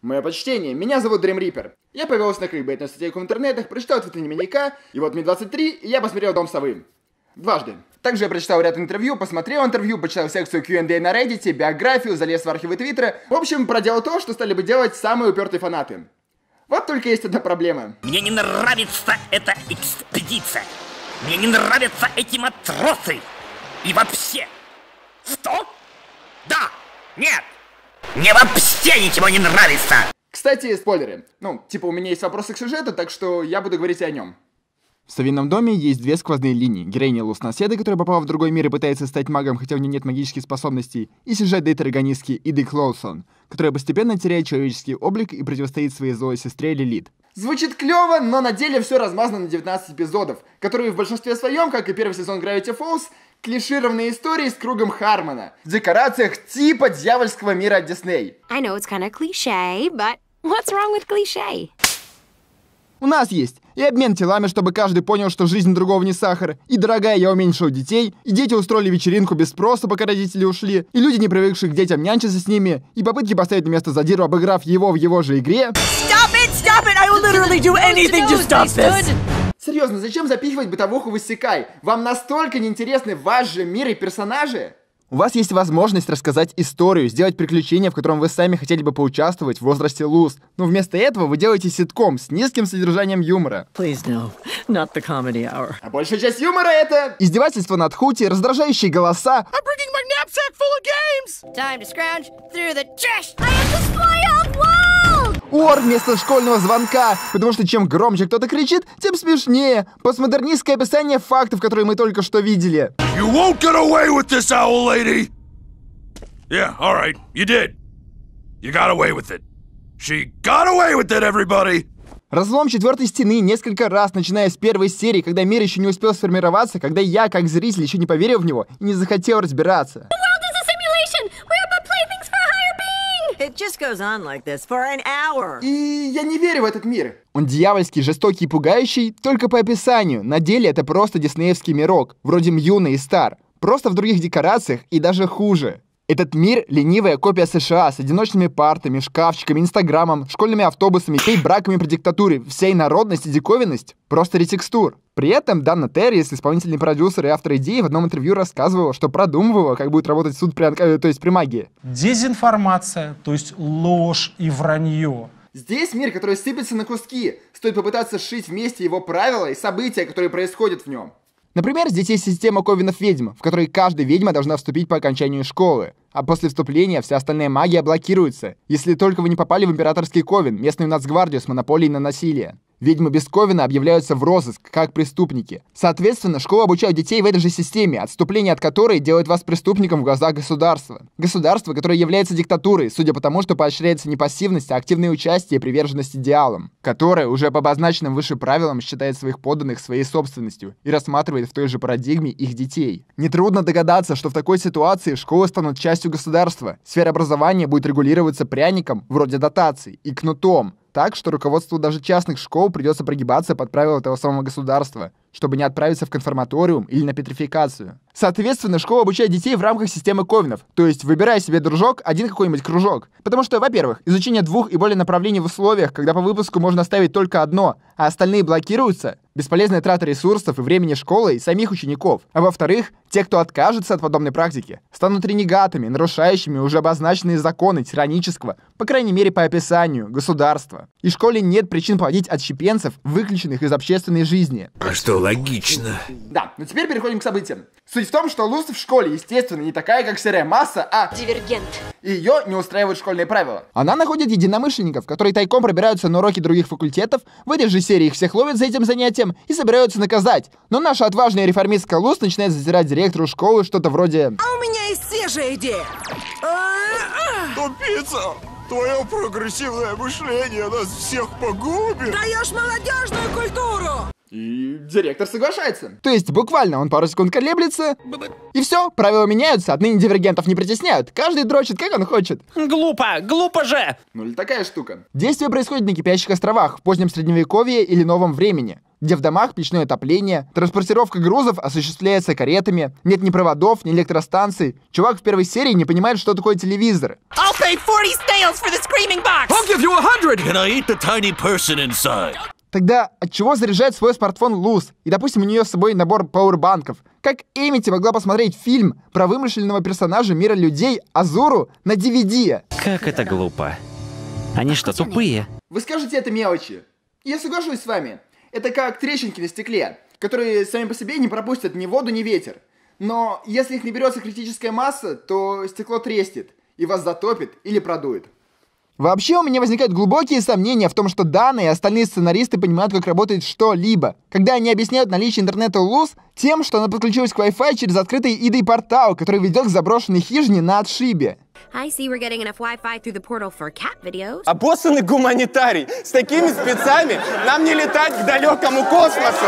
Мое почтение, меня зовут Дрим Риппер. Я повелся на кликбейт на статейку в интернетах, прочитал ответы дневника, и вот мне 23, и я посмотрел «Дом совы». Дважды. Также я прочитал ряд интервью, посмотрел интервью, почитал секцию Q&A на Reddit, биографию, залез в архивы Твиттера. В общем, проделал то, что стали бы делать самые упертые фанаты. Вот только есть одна проблема. Мне не нравится эта экспедиция. Мне не нравятся эти матросы. И вообще. Что? Да. Нет. Мне вообще ничего не нравится! Кстати, спойлеры. Ну, типа, у меня есть вопросы к сюжету, так что я буду говорить о нем. В совином доме есть две сквозные линии. Героиня Лус Наседа, которая попала в другой мир и пытается стать магом, хотя у нее нет магических способностей, и сюжет Дейт Роганиски Иды Клоусон, которая постепенно теряет человеческий облик и противостоит своей злой сестре Лилит. Звучит клево, но на деле все размазано на 19 эпизодов, которые в большинстве своем, как и первый сезон Gravity Falls, клишированные истории с кругом Хармона в декорациях типа дьявольского мира Дисней. I know it's kind of cliche, but what's wrong with cliche? У нас есть и обмен телами, чтобы каждый понял, что жизнь другого не сахар, и дорогая, я уменьшил детей, и дети устроили вечеринку без спроса, пока родители ушли, и люди, не привыкшие к детям, нянчиться с ними, и попытки поставить на место задиру, обыграв его в его же игре. Stop it, stop it! I will literally do anything to stop this! Серьезно, зачем запихивать бытовуху в Иссекай? Вам настолько неинтересны ваш же мир и персонажи? У вас есть возможность рассказать историю, сделать приключение, в котором вы сами хотели бы поучаствовать в возрасте Луз. Но вместо этого вы делаете ситком с низким содержанием юмора. Please, no. Not the comedy hour. А большая часть юмора это... Издевательство над хути, раздражающие голоса... I'm bringing my knapsack full of games! Time to scrounge through the trash! I have to fly up! Whoa! ор вместо школьного звонка, потому что чем громче кто-то кричит, тем смешнее. Постмодернистское описание фактов, которые мы только что видели. You won't get away with this, owl lady! Yeah, all right, you did. You got away with it. She got away with it, everybody! Разлом четвертой стены несколько раз, начиная с первой серии, когда мир еще не успел сформироваться, когда я, как зритель, еще не поверил в него и не захотел разбираться. goes on like this for an hour. И я не верю в этот мир. Он дьявольский, жестокий и пугающий только по описанию. На деле это просто диснеевский мирок, вроде Мьюна и Стар. Просто в других декорациях и даже хуже. Этот мир — ленивая копия США с одиночными партами, шкафчиками, инстаграмом, школьными автобусами, и браками при диктатуре. Вся инородность и диковинность — просто ретекстур. При этом Данна Террис, исполнительный продюсер и автор идеи, в одном интервью рассказывала, что продумывала, как будет работать суд при, э, то есть при магии. Дезинформация, то есть ложь и вранье. Здесь мир, который сыпется на куски. Стоит попытаться сшить вместе его правила и события, которые происходят в нем. Например, здесь есть система ковенов-ведьм, в которой каждая ведьма должна вступить по окончанию школы, а после вступления вся остальная магия блокируется, если только вы не попали в императорский ковен, местную нацгвардию с монополией на насилие. Ведьмы Бесковина объявляются в розыск, как преступники. Соответственно, школы обучают детей в этой же системе, отступление от которой делает вас преступником в глазах государства. Государство, которое является диктатурой, судя по тому, что поощряется не пассивность, а активное участие и приверженность идеалам, которое уже по обозначенным выше правилам считает своих подданных своей собственностью и рассматривает в той же парадигме их детей. Нетрудно догадаться, что в такой ситуации школы станут частью государства. Сфера образования будет регулироваться пряником, вроде дотаций, и кнутом, так, что руководству даже частных школ придется прогибаться под правила того самого государства, чтобы не отправиться в конформаториум или на петрификацию. Соответственно, школа обучает детей в рамках системы ковинов, то есть выбирая себе дружок, один какой-нибудь кружок. Потому что, во-первых, изучение двух и более направлений в условиях, когда по выпуску можно оставить только одно, а остальные блокируются — бесполезная трата ресурсов и времени школы и самих учеников. А во-вторых, те, кто откажется от подобной практики, станут ренегатами, нарушающими уже обозначенные законы тиранического, по крайней мере по описанию, государства. И школе нет причин плодить отщепенцев, выключенных из общественной жизни. А что логично. Да, но теперь переходим к событиям. Суть в том, что Луз в школе, естественно, не такая, как серая масса, а... Дивергент. И Ее не устраивают школьные правила. Она находит единомышленников, которые тайком пробираются на уроки других факультетов, в этой же серии их всех ловят за этим занятием, преступлением и собираются наказать. Но наша отважная реформистка Лус начинает затирать директору школы что-то вроде... А у меня есть свежая идея! Тупица! Твое прогрессивное мышление нас всех погубит! Даешь молодежную культуру! И директор соглашается. То есть буквально он пару секунд колеблется, и все, правила меняются, отныне дивергентов не притесняют, каждый дрочит, как он хочет. Глупо, глупо же! Ну или такая штука. Действие происходит на кипящих островах, в позднем средневековье или новом времени где в домах печное отопление, транспортировка грузов осуществляется каретами, нет ни проводов, ни электростанций. Чувак в первой серии не понимает, что такое телевизор. I'll pay 40 snails for the screaming box. I'll give you 100. Can I eat the tiny person Тогда от чего заряжает свой смартфон Луз? И, допустим, у нее с собой набор пауэрбанков. Как Эмити могла посмотреть фильм про вымышленного персонажа мира людей Азуру на DVD? Как это глупо. Они что, тупые? Вы скажете это мелочи. Я соглашусь с вами. Это как трещинки на стекле, которые сами по себе не пропустят ни воду, ни ветер. Но если их не берется критическая масса, то стекло треснет и вас затопит или продует. Вообще у меня возникают глубокие сомнения в том, что данные и остальные сценаристы понимают, как работает что-либо. Когда они объясняют наличие интернета ЛУЗ тем, что она подключилась к Wi-Fi через открытый ID-портал, который ведет к заброшенной хижине на отшибе. I see we're getting enough Wi-Fi through the portal for cat videos. Обоссанный гуманитарий! С такими спецами нам не летать к далекому космосу!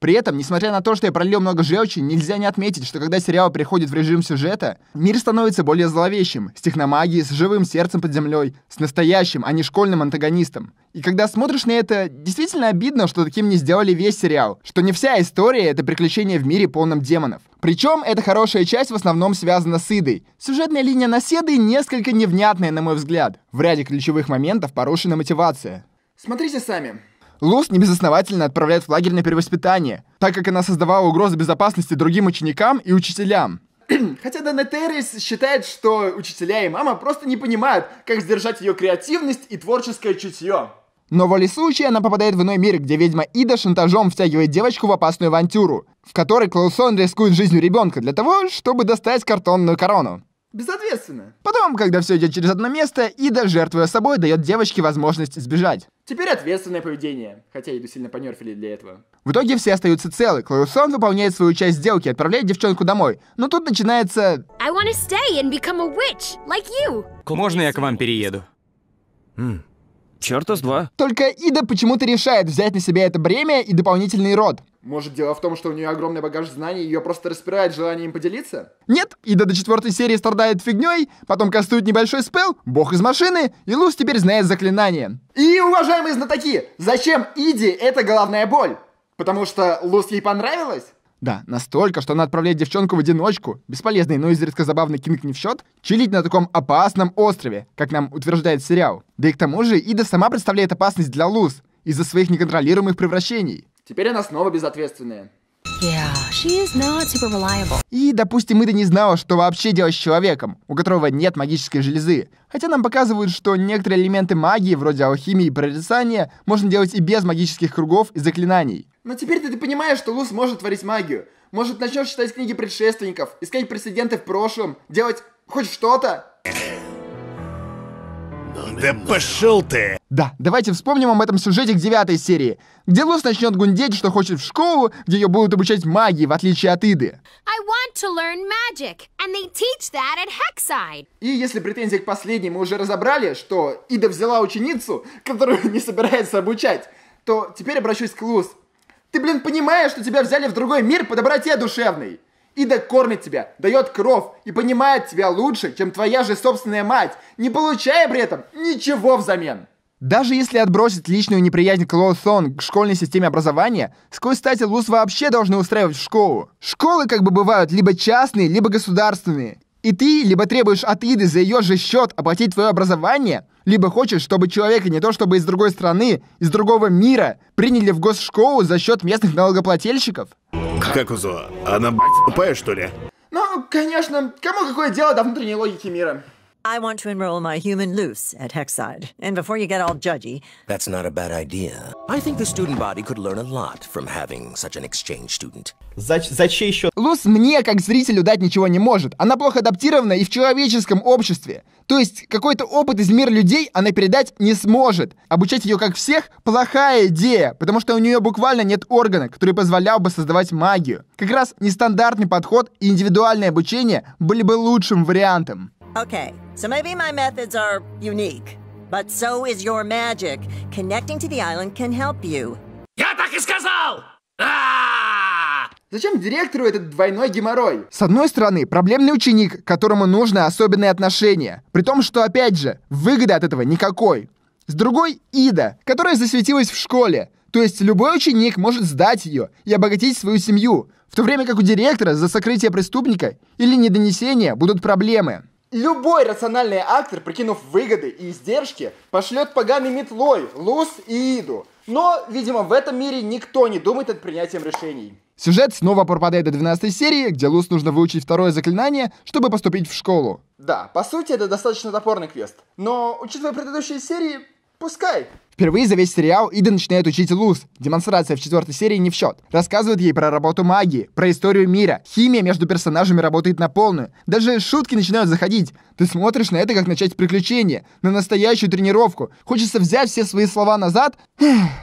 При этом, несмотря на то, что я пролил много желчи, нельзя не отметить, что когда сериал переходит в режим сюжета, мир становится более зловещим, с техномагией, с живым сердцем под землей, с настоящим, а не школьным антагонистом. И когда смотришь на это, действительно обидно, что таким не сделали весь сериал, что не вся история — это приключение в мире полном демонов. Причем эта хорошая часть в основном связана с Идой. Сюжетная линия на Седой несколько невнятная, на мой взгляд. В ряде ключевых моментов порушена мотивация. Смотрите сами. Луз небезосновательно отправляет в лагерь на перевоспитание, так как она создавала угрозу безопасности другим ученикам и учителям. Хотя Дана Террис считает, что учителя и мама просто не понимают, как сдержать ее креативность и творческое чутье. Но волей случая она попадает в иной мир, где ведьма Ида шантажом втягивает девочку в опасную авантюру, в которой Клаусон рискует жизнью ребенка для того, чтобы достать картонную корону. Безответственно. Потом, когда все идет через одно место, Ида, жертвуя собой, дает девочке возможность сбежать. Теперь ответственное поведение, хотя Иду сильно понерфили для этого. В итоге все остаются целы. Клаусон выполняет свою часть сделки, отправляет девчонку домой. Но тут начинается... I wanna stay and become a witch, like you. Можно я к вам перееду? М. Черта с два. Только Ида почему-то решает взять на себя это бремя и дополнительный род. Может, дело в том, что у нее огромный багаж знаний, ее просто распирает желание им поделиться? Нет, Ида до четвертой серии страдает фигней, потом кастует небольшой спел, бог из машины, и Луз теперь знает заклинание. И, уважаемые знатоки, зачем Иди? Это головная боль? Потому что Луз ей понравилось. Да, настолько, что она отправляет девчонку в одиночку, бесполезный, но изредка забавный кинг не в счет, чилить на таком опасном острове, как нам утверждает сериал. Да и к тому же Ида сама представляет опасность для Луз из-за своих неконтролируемых превращений. Теперь она снова безответственная. Yeah, she is not super reliable. И, допустим, Ида не знала, что вообще делать с человеком, у которого нет магической железы. Хотя нам показывают, что некоторые элементы магии, вроде алхимии и прорицания, можно делать и без магических кругов и заклинаний. Но теперь ты понимаешь, что Лус может творить магию. Может, начнешь читать книги предшественников, искать прецеденты в прошлом, делать хоть что-то? Да пошел ты! Да, давайте вспомним об этом сюжете к девятой серии, где Лус начнет гундеть, что хочет в школу, где ее будут обучать магии, в отличие от Иды. Magic, И если претензии к последней мы уже разобрали, что Ида взяла ученицу, которую не собирается обучать, то теперь обращусь к Лус. Ты, блин, понимаешь, что тебя взяли в другой мир по доброте душевной? и докормит тебя, дает кровь и понимает тебя лучше, чем твоя же собственная мать, не получая при этом ничего взамен. Даже если отбросить личную неприязнь к Лоусон к школьной системе образования, с какой стати ЛУС вообще должны устраивать в школу? Школы как бы бывают либо частные, либо государственные. И ты либо требуешь от Иды за ее же счет оплатить твое образование, либо хочешь, чтобы человека не то чтобы из другой страны, из другого мира приняли в госшколу за счет местных налогоплательщиков. Хакузо, она, блядь, тупая, что ли? Ну, конечно, кому какое дело до внутренней логики мира? I want to enroll my human loose at Hexside. And before you get all judgy... That's not a bad idea. I think the student body could learn a lot from having such an exchange student. Зач зачем еще? Лус мне, как зрителю, дать ничего не может. Она плохо адаптирована и в человеческом обществе. То есть какой-то опыт из мира людей она передать не сможет. Обучать ее как всех – плохая идея, потому что у нее буквально нет органа, который позволял бы создавать магию. Как раз нестандартный подход и индивидуальное обучение были бы лучшим вариантом. Okay, so maybe my methods are unique, but so is your magic. Connecting to the island can help you. Я так и сказал! А! Зачем директору этот двойной геморрой? С одной стороны, проблемный ученик, которому нужно особенное отношение. При том, что, опять же, выгоды от этого никакой. С другой — Ида, которая засветилась в школе. То есть любой ученик может сдать ее и обогатить свою семью, в то время как у директора за сокрытие преступника или недонесение будут проблемы. Любой рациональный актер, прикинув выгоды и издержки, пошлет поганый метлой, Лус и иду. Но, видимо, в этом мире никто не думает над принятием решений. Сюжет снова пропадает до 12 серии, где Лус нужно выучить второе заклинание, чтобы поступить в школу. Да, по сути, это достаточно топорный квест. Но, учитывая предыдущие серии, Пускай. Впервые за весь сериал Ида начинает учить Луз. Демонстрация в четвертой серии не в счет. Рассказывает ей про работу магии, про историю мира. Химия между персонажами работает на полную. Даже шутки начинают заходить. Ты смотришь на это, как начать приключение, на настоящую тренировку. Хочется взять все свои слова назад.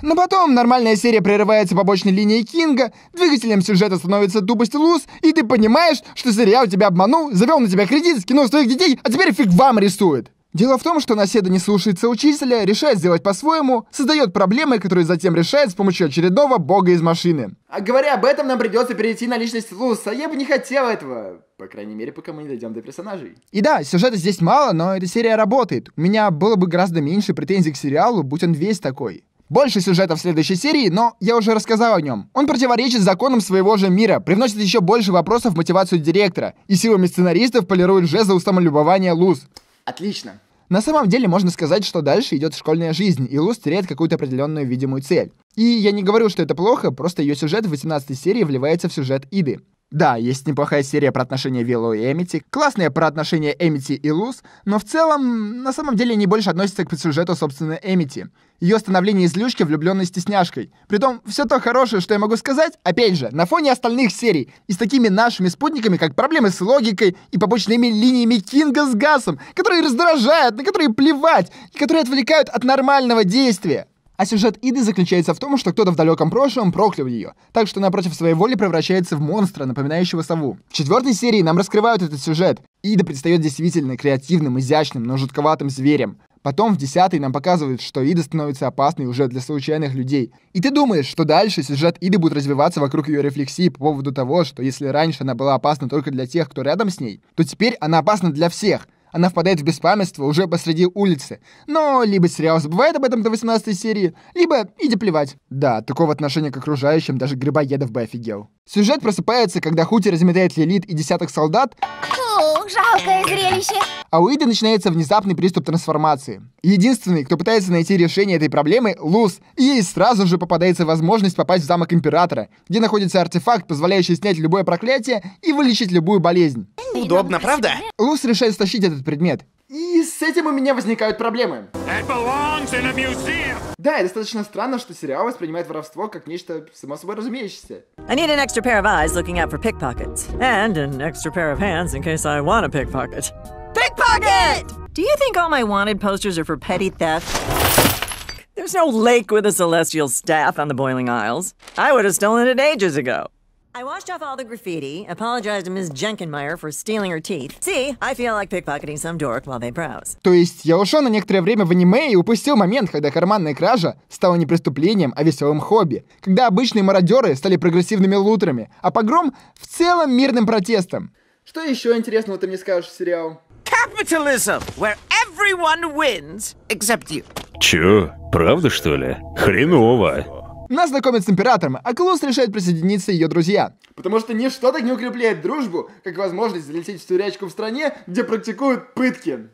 Но потом нормальная серия прерывается побочной линией Кинга, двигателем сюжета становится тупость Луз, и ты понимаешь, что сериал тебя обманул, завел на тебя кредит, скинул своих детей, а теперь фиг вам рисует. Дело в том, что наседа не слушается учителя, решает сделать по-своему, создает проблемы, которые затем решает с помощью очередного бога из машины. А говоря об этом, нам придется перейти на личность Луса. Я бы не хотел этого. По крайней мере, пока мы не дойдем до персонажей. И да, сюжета здесь мало, но эта серия работает. У меня было бы гораздо меньше претензий к сериалу, будь он весь такой. Больше сюжета в следующей серии, но я уже рассказал о нем. Он противоречит законам своего же мира, привносит еще больше вопросов в мотивацию директора и силами сценаристов полирует жезл самолюбования Луз. Отлично. На самом деле можно сказать, что дальше идет школьная жизнь, и Луз теряет какую-то определенную видимую цель. И я не говорю, что это плохо, просто ее сюжет в 18 серии вливается в сюжет Иды. Да, есть неплохая серия про отношения Виллоу и Эмити, классная про отношения Эмити и Луз, но в целом, на самом деле, не больше относится к сюжету, собственно, Эмити. Ее становление из лючки влюбленной стесняшкой. Притом, все то хорошее, что я могу сказать, опять же, на фоне остальных серий, и с такими нашими спутниками, как проблемы с логикой и побочными линиями Кинга с Гасом, которые раздражают, на которые плевать, и которые отвлекают от нормального действия. А сюжет Иды заключается в том, что кто-то в далеком прошлом проклял ее, так что она против своей воли превращается в монстра, напоминающего сову. В четвертой серии нам раскрывают этот сюжет. Ида предстает действительно креативным, изящным, но жутковатым зверем. Потом в десятой нам показывают, что Ида становится опасной уже для случайных людей. И ты думаешь, что дальше сюжет Иды будет развиваться вокруг ее рефлексии по поводу того, что если раньше она была опасна только для тех, кто рядом с ней, то теперь она опасна для всех. Она впадает в беспамятство уже посреди улицы. Но либо сериал забывает об этом до 18 серии, либо иди плевать. Да, такого отношения к окружающим даже Грибоедов бы офигел. Сюжет просыпается, когда Хути разметает Лилит и десяток солдат жалкое зрелище. А у Иды начинается внезапный приступ трансформации. Единственный, кто пытается найти решение этой проблемы, Луз. И ей сразу же попадается возможность попасть в замок Императора, где находится артефакт, позволяющий снять любое проклятие и вылечить любую болезнь. Удобно, правда? Луз решает стащить этот предмет с этим у меня возникают проблемы. Да, и достаточно странно, что сериал воспринимает воровство как нечто само собой разумеющееся. I need an extra pair of eyes looking out for pickpockets. And an extra pair of hands in case I want a pickpocket. Pickpocket! Do you think all my wanted posters are for petty theft? There's no lake with a celestial staff on the boiling isles. I would have stolen it ages ago. I washed off all the graffiti, apologized to Ms. Jenkinmeyer for stealing her teeth. See, I feel like pickpocketing some dork while they browse. То есть я ушел на некоторое время в аниме и упустил момент, когда карманная кража стала не преступлением, а веселым хобби. Когда обычные мародеры стали прогрессивными лутерами, а погром в целом мирным протестом. Что еще интересного ты мне скажешь сериал? Capitalism, where everyone wins, except you. Чё, правда что ли? Хреново. Нас знакомят с императором, а Клус решает присоединиться ее друзья. Потому что ничто так не укрепляет дружбу, как возможность залететь в тюрячку в стране, где практикуют пытки.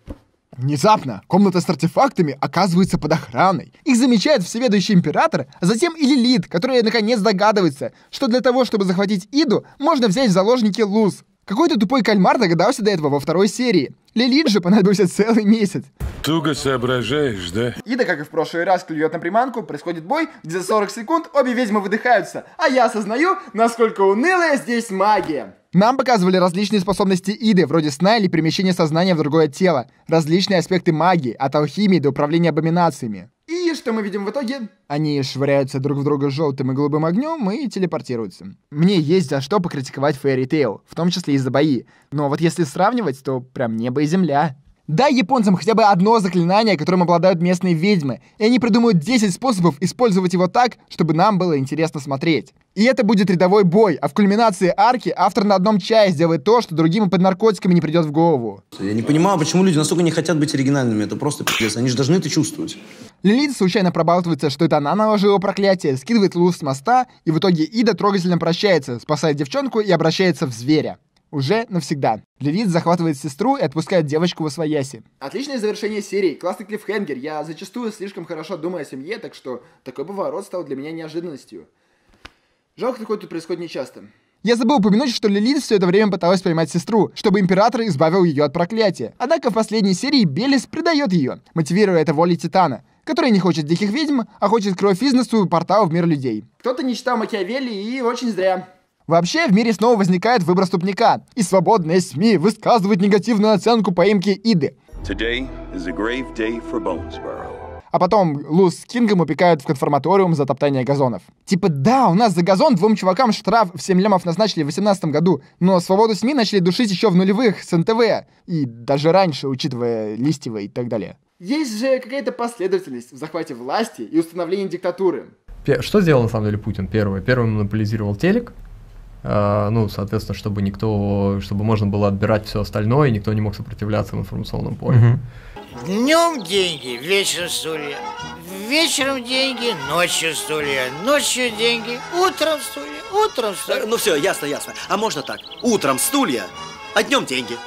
Внезапно комната с артефактами оказывается под охраной. Их замечает всеведущий император, а затем и Лилит, которая наконец догадывается, что для того, чтобы захватить Иду, можно взять в заложники Луз. Какой-то тупой кальмар догадался до этого во второй серии. Лилит же понадобился целый месяц. Туго соображаешь, да? Ида, как и в прошлый раз, клюет на приманку, происходит бой, где за 40 секунд обе ведьмы выдыхаются, а я осознаю, насколько унылая здесь магия. Нам показывали различные способности Иды, вроде сна или перемещения сознания в другое тело, различные аспекты магии, от алхимии до управления абоминациями что мы видим в итоге? Они швыряются друг в друга желтым и голубым огнем и телепортируются. Мне есть за что покритиковать Fairy Tail, в том числе и за бои. Но вот если сравнивать, то прям небо и земля. Дай японцам хотя бы одно заклинание, которым обладают местные ведьмы, и они придумают 10 способов использовать его так, чтобы нам было интересно смотреть. И это будет рядовой бой, а в кульминации арки автор на одном чае сделает то, что другим и под наркотиками не придет в голову. Я не понимаю, почему люди настолько не хотят быть оригинальными, это просто пиздец, они же должны это чувствовать. Лилит случайно пробалтывается, что это она наложила проклятие, скидывает Лу с моста, и в итоге Ида трогательно прощается, спасает девчонку и обращается в зверя. Уже навсегда. Лилит захватывает сестру и отпускает девочку во свояси. Отличное завершение серии, классный клиффхенгер. Я зачастую слишком хорошо думаю о семье, так что такой поворот стал для меня неожиданностью. Жалко, такое тут происходит нечасто. Я забыл упомянуть, что Лилит все это время пыталась поймать сестру, чтобы император избавил ее от проклятия. Однако в последней серии Белис предает ее, мотивируя это волей Титана который не хочет диких ведьм, а хочет кровь из носу и портал в мир людей. Кто-то не читал Макиавелли и очень зря. Вообще, в мире снова возникает выбор ступника, и свободные СМИ высказывают негативную оценку поимки Иды. Today is a grave day for Bonesboro а потом Лу с Кингом упекают в конформаториум за топтание газонов. Типа, да, у нас за газон двум чувакам штраф в 7 лямов назначили в 18 году, но свободу СМИ начали душить еще в нулевых с НТВ, и даже раньше, учитывая Листьева и так далее. Есть же какая-то последовательность в захвате власти и установлении диктатуры. Что сделал на самом деле Путин первое? Первым монополизировал телек, а, ну, соответственно, чтобы никто, чтобы можно было отбирать все остальное, и никто не мог сопротивляться в информационном поле. Угу. Днем деньги, вечером стулья. Вечером деньги, ночью стулья. Ночью деньги, утром стулья, утром стулья. Э, ну все, ясно, ясно. А можно так? Утром стулья, а днем деньги.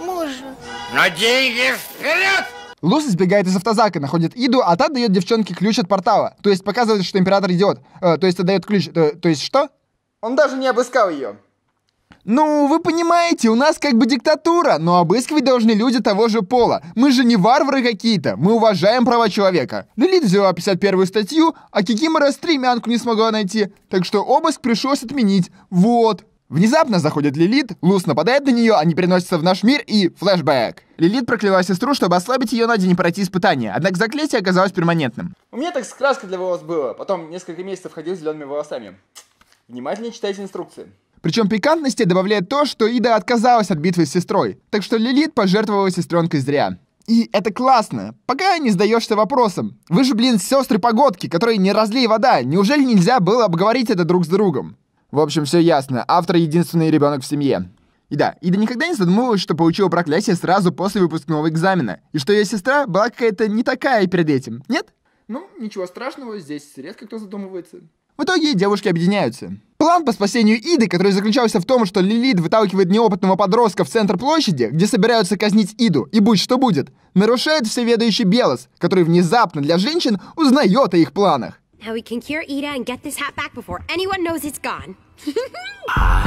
Можно. Но деньги вперед! Лус избегает из автозака, находит Иду, а та дает девчонке ключ от портала. То есть показывает, что император идет, Э, то есть отдает ключ. Э, то есть что? Он даже не обыскал ее. Ну, вы понимаете, у нас как бы диктатура, но обыскивать должны люди того же пола. Мы же не варвары какие-то, мы уважаем права человека. Лилит взяла 51-ю статью, а Кикимора стремянку не смогла найти, так что обыск пришлось отменить. Вот. Внезапно заходит Лилит, Лус нападает на нее, они переносятся в наш мир и флешбэк. Лилит прокляла сестру, чтобы ослабить ее на день и пройти испытание, однако заклятие оказалось перманентным. У меня так краска для волос было, потом несколько месяцев ходил с зелеными волосами. Внимательнее читайте инструкции. Причем пикантности добавляет то, что Ида отказалась от битвы с сестрой, так что Лилит пожертвовала сестренкой зря. И это классно, пока не сдаешься вопросом. Вы же, блин, сестры погодки, которые не разлей вода. Неужели нельзя было обговорить это друг с другом? В общем, все ясно. Автор единственный ребенок в семье. И да, Ида никогда не задумывалась, что получила проклятие сразу после выпускного экзамена, и что ее сестра была какая-то не такая перед этим, нет? Ну, ничего страшного, здесь редко кто задумывается. В итоге девушки объединяются. План по спасению Иды, который заключался в том, что Лилит выталкивает неопытного подростка в центр площади, где собираются казнить Иду, и будь что будет, нарушает всеведущий Белос, который внезапно для женщин узнает о их планах. Now we can cure Ida and get this hat back before anyone knows it's gone. I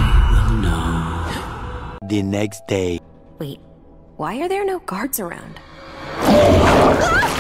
will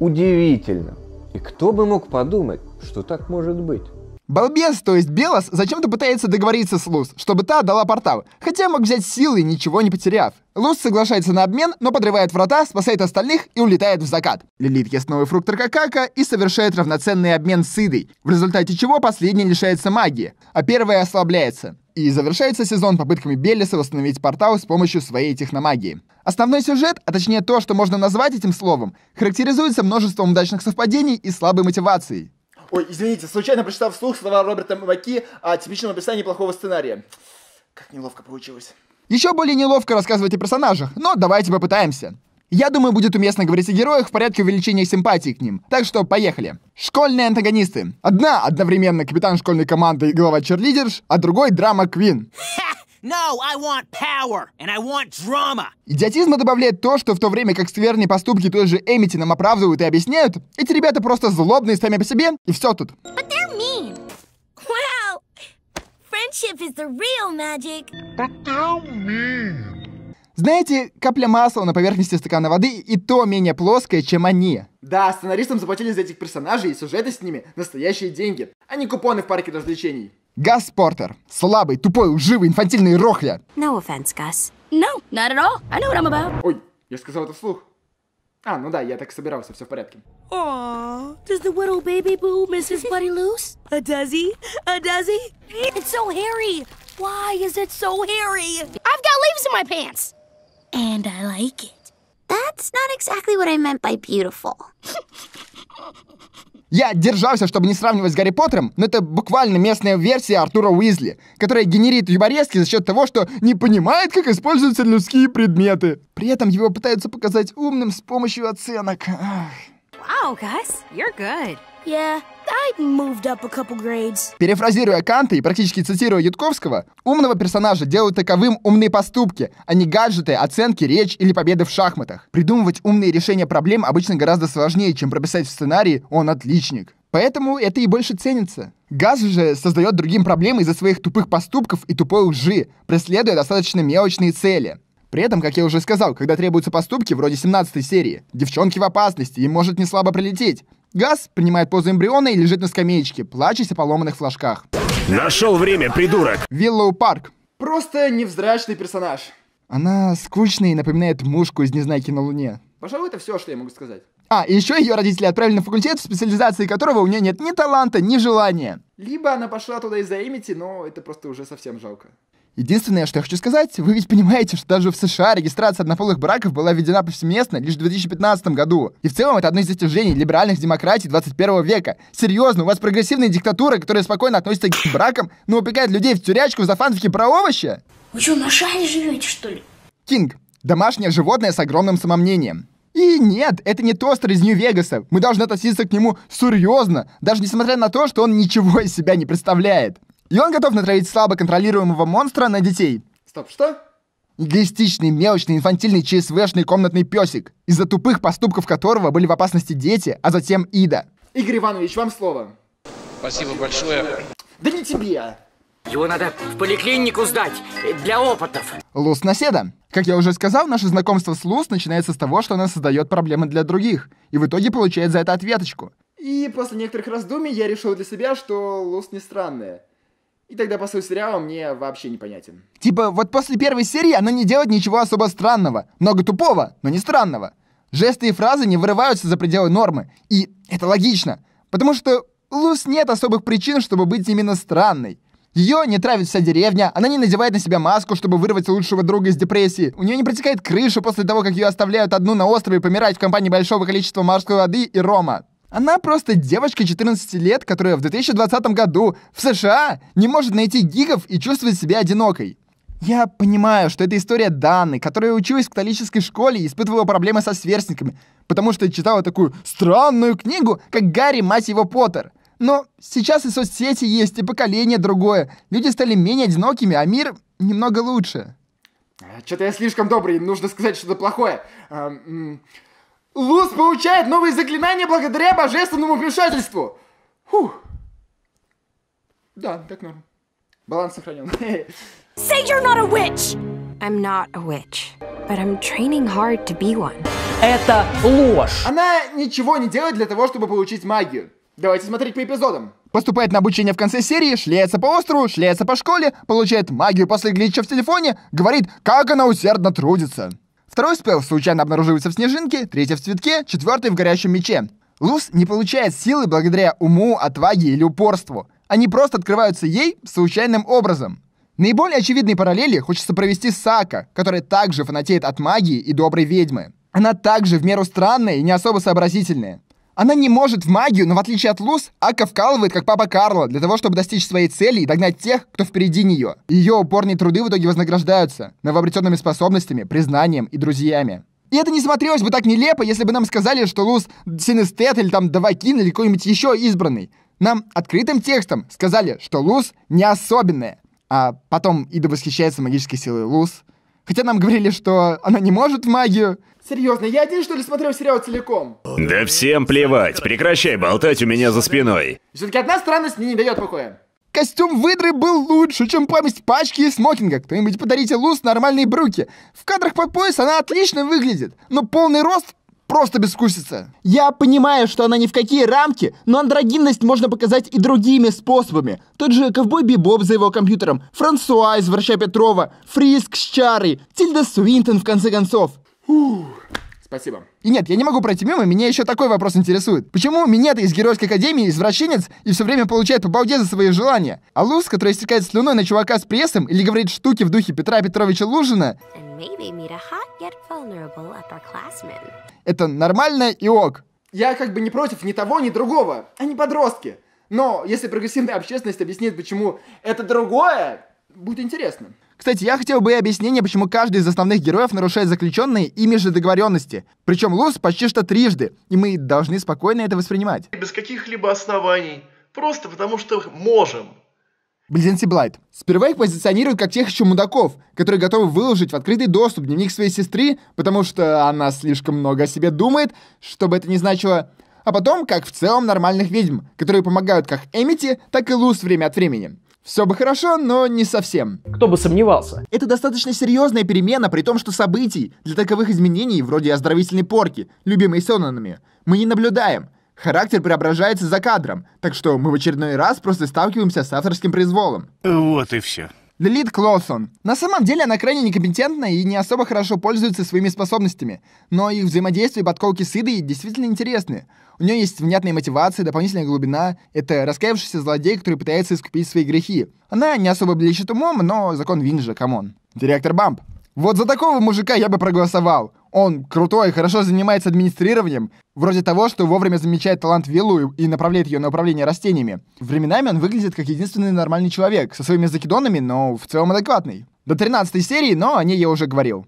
Удивительно. И кто бы мог подумать, что так может быть? Балбес, то есть Белос, зачем-то пытается договориться с Луз, чтобы та дала портал, хотя мог взять силы, ничего не потеряв. Луз соглашается на обмен, но подрывает врата, спасает остальных и улетает в закат. Лилит ест новый фрукт Ракакака и совершает равноценный обмен с Идой, в результате чего последний лишается магии, а первая ослабляется. И завершается сезон попытками Беллиса восстановить портал с помощью своей техномагии. Основной сюжет, а точнее то, что можно назвать этим словом, характеризуется множеством удачных совпадений и слабой мотивацией. Ой, извините, случайно прочитав вслух слова Роберта Маки о типичном описании плохого сценария. Как неловко получилось. Еще более неловко рассказывать о персонажах, но давайте попытаемся. Я думаю, будет уместно говорить о героях в порядке увеличения симпатии к ним. Так что поехали. Школьные антагонисты. Одна одновременно капитан школьной команды и глава черлидерш, а другой драма Квин. No, I want power, and I want drama. Идиотизма добавляет то, что в то время как скверные поступки той же Эмити нам оправдывают и объясняют, эти ребята просто злобные сами по себе, и все тут. But they're mean. Wow. Friendship is the real magic. But they're mean. Знаете, капля масла на поверхности стакана воды и то менее плоская, чем они. Да, сценаристам заплатили за этих персонажей и сюжеты с ними настоящие деньги, а не купоны в парке развлечений. Гас Портер. Слабый, тупой, лживый, инфантильный рохля. No offense, Gus. No, not at all. I know what I'm about. Ой, я сказал это вслух. А, ну да, я так собирался, все в порядке. Aww. Does the little baby boo miss his buddy loose? Uh, does he? Uh, does he? It's so hairy. Why is it so hairy? I've got leaves in my pants. And I like it. That's not exactly what I meant by beautiful. Я держался, чтобы не сравнивать с Гарри Поттером, но это буквально местная версия Артура Уизли, которая генерит юморески за счет того, что не понимает, как используются людские предметы. При этом его пытаются показать умным с помощью оценок. Wow, guys, you're good. Yeah, Перефразируя Канта и практически цитируя Ютковского, умного персонажа делают таковым умные поступки, а не гаджеты, оценки, речь или победы в шахматах. Придумывать умные решения проблем обычно гораздо сложнее, чем прописать в сценарии «он отличник». Поэтому это и больше ценится. Газ же создает другим проблемы из-за своих тупых поступков и тупой лжи, преследуя достаточно мелочные цели. При этом, как я уже сказал, когда требуются поступки вроде 17 серии, девчонки в опасности, им может не слабо прилететь. Газ принимает позу эмбриона и лежит на скамеечке, плачась о поломанных флажках. Нашел время, придурок! Виллоу Парк. Просто невзрачный персонаж. Она скучная и напоминает мушку из «Незнайки на Луне». Пожалуй, это все, что я могу сказать. А, еще ее родители отправили на факультет, в специализации которого у нее нет ни таланта, ни желания. Либо она пошла туда из-за имити, но это просто уже совсем жалко. Единственное, что я хочу сказать, вы ведь понимаете, что даже в США регистрация однополых браков была введена повсеместно лишь в 2015 году. И в целом это одно из достижений либеральных демократий 21 века. Серьезно, у вас прогрессивная диктатура, которая спокойно относится к бракам, но упекает людей в тюрячку за фанфики про овощи? Вы что, на шаре живете, что ли? Кинг. Домашнее животное с огромным самомнением. И нет, это не тостер из Нью-Вегаса. Мы должны относиться к нему серьезно, даже несмотря на то, что он ничего из себя не представляет. И он готов натравить слабо контролируемого монстра на детей. Стоп, что? Эгоистичный, мелочный, инфантильный, ЧСВшный комнатный песик, из-за тупых поступков которого были в опасности дети, а затем Ида. Игорь Иванович, вам слово. Спасибо, Спасибо большое. большое. Да не тебе. Его надо в поликлинику сдать для опытов. Лус наседа. Как я уже сказал, наше знакомство с Лус начинается с того, что она создает проблемы для других, и в итоге получает за это ответочку. И после некоторых раздумий я решил для себя, что Лус не странная. И тогда посыл сериала мне вообще непонятен. Типа, вот после первой серии она не делает ничего особо странного. Много тупого, но не странного. Жесты и фразы не вырываются за пределы нормы. И это логично. Потому что Лус нет особых причин, чтобы быть именно странной. Ее не травит вся деревня, она не надевает на себя маску, чтобы вырвать лучшего друга из депрессии. У нее не протекает крыша после того, как ее оставляют одну на острове помирать в компании большого количества морской воды и рома. Она просто девочка 14 лет, которая в 2020 году в США не может найти гигов и чувствует себя одинокой. Я понимаю, что это история Даны, которая училась в католической школе и испытывала проблемы со сверстниками, потому что читала такую странную книгу, как Гарри, мать его, Поттер. Но сейчас и соцсети есть, и поколение другое. Люди стали менее одинокими, а мир немного лучше. Что-то я слишком добрый, нужно сказать что-то плохое. Эм, Лус получает новые заклинания благодаря божественному вмешательству. Фух. Да, так норм. Баланс сохранен. Say you're not a witch! I'm not a witch, but I'm training hard to be one. Это ложь. Она ничего не делает для того, чтобы получить магию. Давайте смотреть по эпизодам. Поступает на обучение в конце серии, шляется по острову, шляется по школе, получает магию после глича в телефоне, говорит, как она усердно трудится. Второй спел случайно обнаруживается в снежинке, третий в цветке, четвертый в горящем мече. Луз не получает силы благодаря уму, отваге или упорству. Они просто открываются ей случайным образом. Наиболее очевидные параллели хочется провести с Сака, которая также фанатеет от магии и доброй ведьмы. Она также в меру странная и не особо сообразительная. Она не может в магию, но в отличие от Луз, Ака вкалывает, как папа Карло для того, чтобы достичь своей цели и догнать тех, кто впереди нее. Ее упорные труды в итоге вознаграждаются новообретенными способностями, признанием и друзьями. И это не смотрелось бы так нелепо, если бы нам сказали, что Луз Синестет или там Давакин или какой-нибудь еще избранный. Нам открытым текстом сказали, что Луз не особенная. А потом Ида восхищается магической силой Луз. Хотя нам говорили, что она не может в магию. Серьезно, я один, что ли, смотрел сериал целиком? Да всем плевать, прекращай болтать у меня за спиной. Все-таки одна странность мне не дает покоя. Костюм выдры был лучше, чем память пачки и смокинга. Кто-нибудь подарите Луз нормальные брюки. В кадрах под пояс она отлично выглядит, но полный рост просто бескусица. Я понимаю, что она ни в какие рамки, но андрогинность можно показать и другими способами. Тот же ковбой Бибоб за его компьютером, Франсуа из Врача Петрова, Фриск с Чарой, Тильда Суинтон в конце концов. Спасибо. И нет, я не могу пройти мимо, меня еще такой вопрос интересует. Почему Минета из Геройской Академии извращенец и все время получает по балде за свои желания? А Луз, который истекает слюной на чувака с прессом или говорит штуки в духе Петра Петровича Лужина, это нормально и ок. Я как бы не против ни того, ни другого. Они подростки. Но если прогрессивная общественность объяснит, почему это другое, будет интересно. Кстати, я хотел бы и объяснение, почему каждый из основных героев нарушает заключенные и же договоренности. Причем Лус почти что трижды, и мы должны спокойно это воспринимать. Без каких-либо оснований, просто потому что можем. Близнецы Блайт. Сперва их позиционируют как тех еще мудаков, которые готовы выложить в открытый доступ дневник своей сестры, потому что она слишком много о себе думает, чтобы это не значило а потом как в целом нормальных ведьм, которые помогают как Эмити, так и Луз время от времени. Все бы хорошо, но не совсем. Кто бы сомневался. Это достаточно серьезная перемена, при том, что событий для таковых изменений, вроде оздоровительной порки, любимой Сонанами, мы не наблюдаем. Характер преображается за кадром, так что мы в очередной раз просто сталкиваемся с авторским произволом. Вот и все. Лилит Клоссон. На самом деле она крайне некомпетентна и не особо хорошо пользуется своими способностями, но их взаимодействие и подколки с Идой действительно интересны. У нее есть внятная мотивация, дополнительная глубина. Это раскаявшийся злодей, который пытается искупить свои грехи. Она не особо блещет умом, но закон Винджа, камон. Директор Бамп. Вот за такого мужика я бы проголосовал. Он крутой, хорошо занимается администрированием, вроде того, что вовремя замечает талант виллу и направляет ее на управление растениями. Временами он выглядит как единственный нормальный человек, со своими закидонами, но в целом адекватный. До 13 серии, но о ней я уже говорил.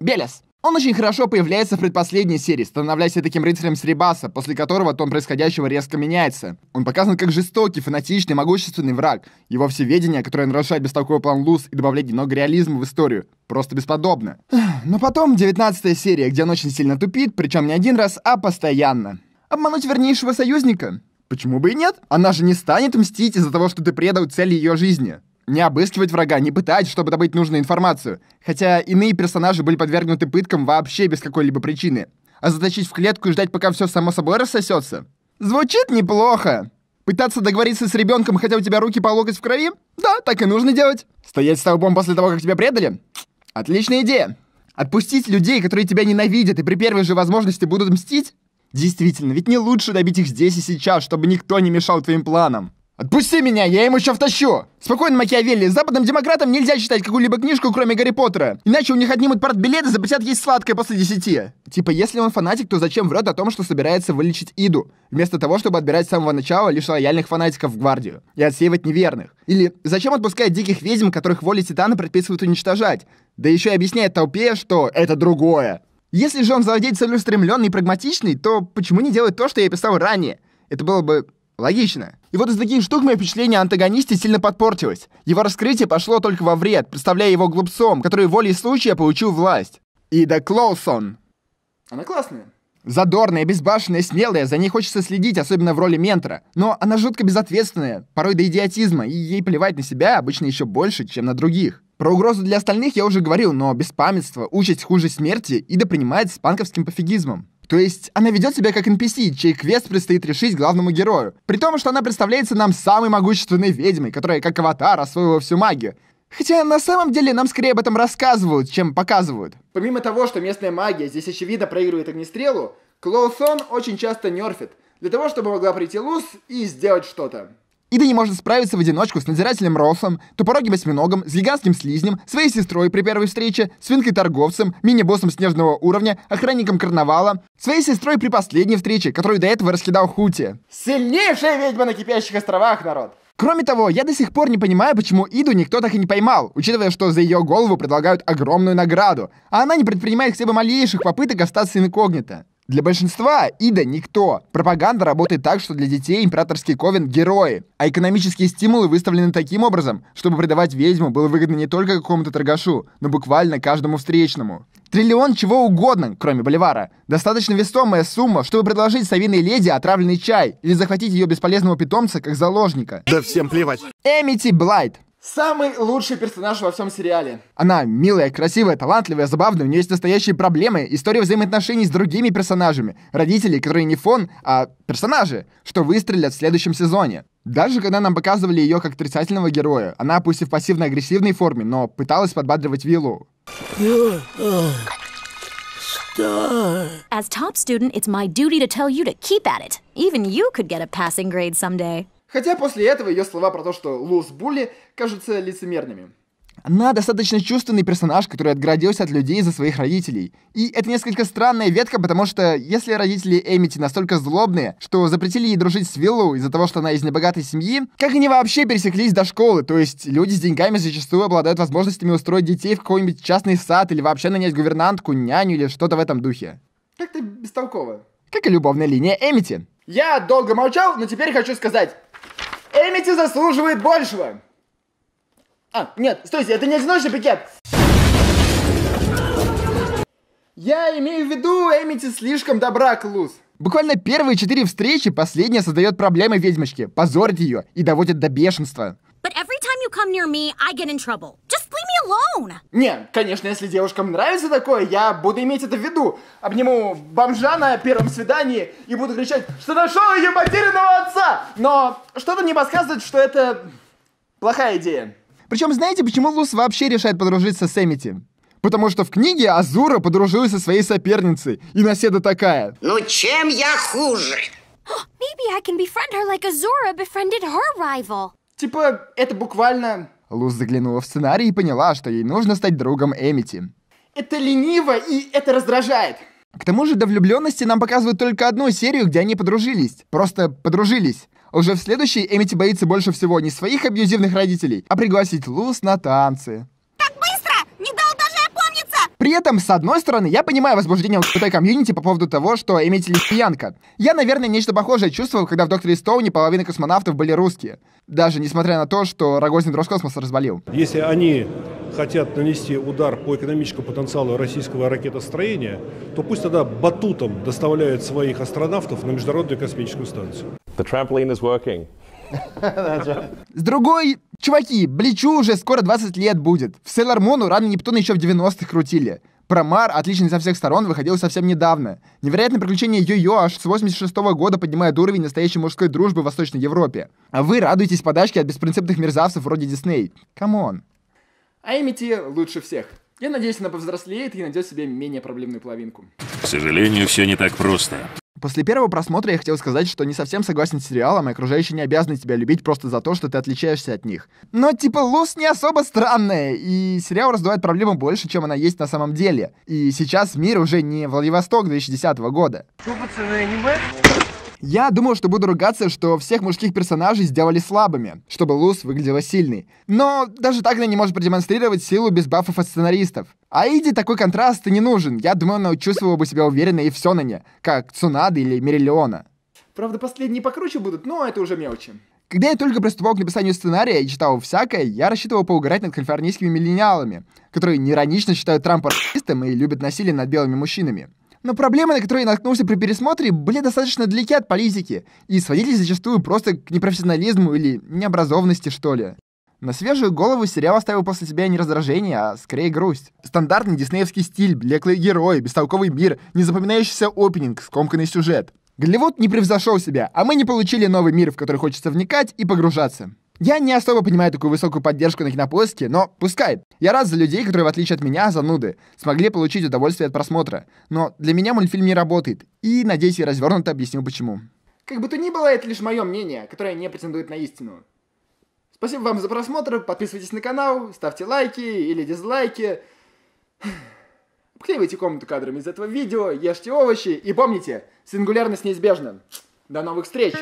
Белес. Он очень хорошо появляется в предпоследней серии, становляясь таким рыцарем Сребаса, после которого тон происходящего резко меняется. Он показан как жестокий, фанатичный, могущественный враг. Его всеведение, которое нарушает без такого план Луз и добавляет немного реализма в историю, просто бесподобно. Но потом 19 серия, где он очень сильно тупит, причем не один раз, а постоянно. Обмануть вернейшего союзника? Почему бы и нет? Она же не станет мстить из-за того, что ты предал цель ее жизни не обыскивать врага, не пытать, чтобы добыть нужную информацию. Хотя иные персонажи были подвергнуты пыткам вообще без какой-либо причины. А заточить в клетку и ждать, пока все само собой рассосется? Звучит неплохо. Пытаться договориться с ребенком, хотя у тебя руки по локоть в крови? Да, так и нужно делать. Стоять с столбом после того, как тебя предали? Отличная идея. Отпустить людей, которые тебя ненавидят и при первой же возможности будут мстить? Действительно, ведь не лучше добить их здесь и сейчас, чтобы никто не мешал твоим планам. «Отпусти меня, я им еще втащу!» Спокойно, Макиавелли, западным демократам нельзя читать какую-либо книжку, кроме Гарри Поттера. Иначе у них отнимут партбилет и запретят есть сладкое после десяти. Типа, если он фанатик, то зачем врет о том, что собирается вылечить Иду? Вместо того, чтобы отбирать с самого начала лишь лояльных фанатиков в гвардию и отсеивать неверных. Или зачем отпускать диких ведьм, которых воли Титана предписывают уничтожать? Да еще и объясняет толпе, что это другое. Если же он владеет целеустремленный и прагматичный, то почему не делать то, что я писал ранее? Это было бы Логично. И вот из таких штук мое впечатление о антагонисте сильно подпортилось. Его раскрытие пошло только во вред, представляя его глупцом, который волей случая получил власть. Ида Клоусон. Она классная. Задорная, безбашенная, смелая, за ней хочется следить, особенно в роли ментора. Но она жутко безответственная, порой до идиотизма, и ей плевать на себя обычно еще больше, чем на других. Про угрозу для остальных я уже говорил, но беспамятство, участь хуже смерти, Ида принимает с панковским пофигизмом. То есть она ведет себя как NPC, чей квест предстоит решить главному герою. При том, что она представляется нам самой могущественной ведьмой, которая как аватар освоила всю магию. Хотя на самом деле нам скорее об этом рассказывают, чем показывают. Помимо того, что местная магия здесь очевидно проигрывает огнестрелу, Клоусон очень часто нерфит, для того, чтобы могла прийти Луз и сделать что-то. Ида не может справиться в одиночку с надзирателем Россом, тупорогим осьминогом, с гигантским слизнем, своей сестрой при первой встрече, свинкой-торговцем, мини-боссом снежного уровня, охранником карнавала, своей сестрой при последней встрече, которую до этого раскидал Хути. Сильнейшая ведьма на кипящих островах, народ! Кроме того, я до сих пор не понимаю, почему Иду никто так и не поймал, учитывая, что за ее голову предлагают огромную награду, а она не предпринимает хотя бы малейших попыток остаться инкогнито. Для большинства Ида никто. Пропаганда работает так, что для детей императорский Ковен — герои. А экономические стимулы выставлены таким образом, чтобы продавать ведьму было выгодно не только какому-то торгашу, но буквально каждому встречному. Триллион чего угодно, кроме боливара. Достаточно весомая сумма, чтобы предложить совиной леди отравленный чай или захватить ее бесполезного питомца как заложника. Да всем плевать. Эмити Блайт. Самый лучший персонаж во всем сериале. Она милая, красивая, талантливая, забавная, у нее есть настоящие проблемы, история взаимоотношений с другими персонажами, родителей, которые не фон, а персонажи, что выстрелят в следующем сезоне. Даже когда нам показывали ее как отрицательного героя, она пусть и в пассивно-агрессивной форме, но пыталась подбадривать Виллу. As top student, it's my duty to tell you to keep at it. Even you could get a passing grade someday. Хотя после этого ее слова про то, что Луз Були кажутся лицемерными. Она достаточно чувственный персонаж, который отгородился от людей за своих родителей. И это несколько странная ветка, потому что если родители Эмити настолько злобные, что запретили ей дружить с Виллоу из-за того, что она из небогатой семьи, как они вообще пересеклись до школы? То есть люди с деньгами зачастую обладают возможностями устроить детей в какой-нибудь частный сад или вообще нанять гувернантку, няню или что-то в этом духе. Как-то бестолково. Как и любовная линия Эмити. Я долго молчал, но теперь хочу сказать, Эмити заслуживает большего. А, нет, стойте, это не одиночный пикет. Я имею в виду, Эмити слишком добра к Луз. Буквально первые четыре встречи последняя создает проблемы ведьмочке, позорит ее и доводит до бешенства. But every time you come near me, I get in trouble. Just alone. Не, конечно, если девушкам нравится такое, я буду иметь это в виду. Обниму бомжа на первом свидании и буду кричать, что нашел ее потерянного отца. Но что-то мне подсказывает, что это плохая идея. Причем знаете, почему Лус вообще решает подружиться с Эмити? Потому что в книге Азура подружилась со своей соперницей, и наседа такая. Ну чем я хуже? Maybe I can befriend her like Azura befriended her rival. Типа, это буквально Луз заглянула в сценарий и поняла, что ей нужно стать другом Эмити. Это лениво и это раздражает. К тому же до влюбленности нам показывают только одну серию, где они подружились. Просто подружились. Уже в следующей Эмити боится больше всего не своих абьюзивных родителей, а пригласить Луз на танцы. При этом, с одной стороны, я понимаю возбуждение ЛГБТ комьюнити по поводу того, что Эмити лесбиянка. Я, наверное, нечто похожее чувствовал, когда в «Докторе Стоуне» половина космонавтов были русские. Даже несмотря на то, что Рогозин Роскосмос развалил. Если они хотят нанести удар по экономическому потенциалу российского ракетостроения, то пусть тогда батутом доставляют своих астронавтов на Международную космическую станцию. The trampoline is working. С другой, чуваки, Бличу уже скоро 20 лет будет. В Сейлор Муну рано Нептуна еще в 90-х крутили. Промар, отличный со всех сторон, выходил совсем недавно. Невероятное приключение Йо-Йо аж с 86 года поднимает уровень настоящей мужской дружбы в Восточной Европе. А вы радуетесь подачке от беспринципных мерзавцев вроде Дисней. Камон. А Эмити лучше всех. Я надеюсь, она повзрослеет и найдет себе менее проблемную половинку. К сожалению, все не так просто. После первого просмотра я хотел сказать, что не совсем согласен с сериалом, и окружающие не обязаны тебя любить просто за то, что ты отличаешься от них. Но типа Лус не особо странная, и сериал раздувает проблему больше, чем она есть на самом деле. И сейчас мир уже не Владивосток 2010 года. Что, ну, пацаны, аниме? Я думал, что буду ругаться, что всех мужских персонажей сделали слабыми, чтобы Луз выглядела сильной. Но даже так она не может продемонстрировать силу без бафов от сценаристов. А Иди такой контраст и не нужен. Я думаю, она чувствовала бы себя уверенно и все на ней, как Цунады или Мириллиона. Правда, последние покруче будут, но это уже мелочи. Когда я только приступал к написанию сценария и читал всякое, я рассчитывал поугарать над калифорнийскими миллениалами, которые неиронично считают Трампа расистом и любят насилие над белыми мужчинами. Но проблемы, на которые я наткнулся при пересмотре, были достаточно далеки от политики и сводились зачастую просто к непрофессионализму или необразованности, что ли. На свежую голову сериал оставил после себя не раздражение, а скорее грусть. Стандартный диснеевский стиль, блеклые герои, бестолковый мир, незапоминающийся опенинг, скомканный сюжет. Голливуд не превзошел себя, а мы не получили новый мир, в который хочется вникать и погружаться. Я не особо понимаю такую высокую поддержку на кинопоиске, но пускай. Я рад за людей, которые, в отличие от меня, зануды, смогли получить удовольствие от просмотра. Но для меня мультфильм не работает. И, надеюсь, я развернуто объясню, почему. Как бы то ни было, это лишь мое мнение, которое не претендует на истину. Спасибо вам за просмотр, подписывайтесь на канал, ставьте лайки или дизлайки. Обклеивайте комнату кадрами из этого видео, ешьте овощи и помните, сингулярность неизбежна. До новых встреч!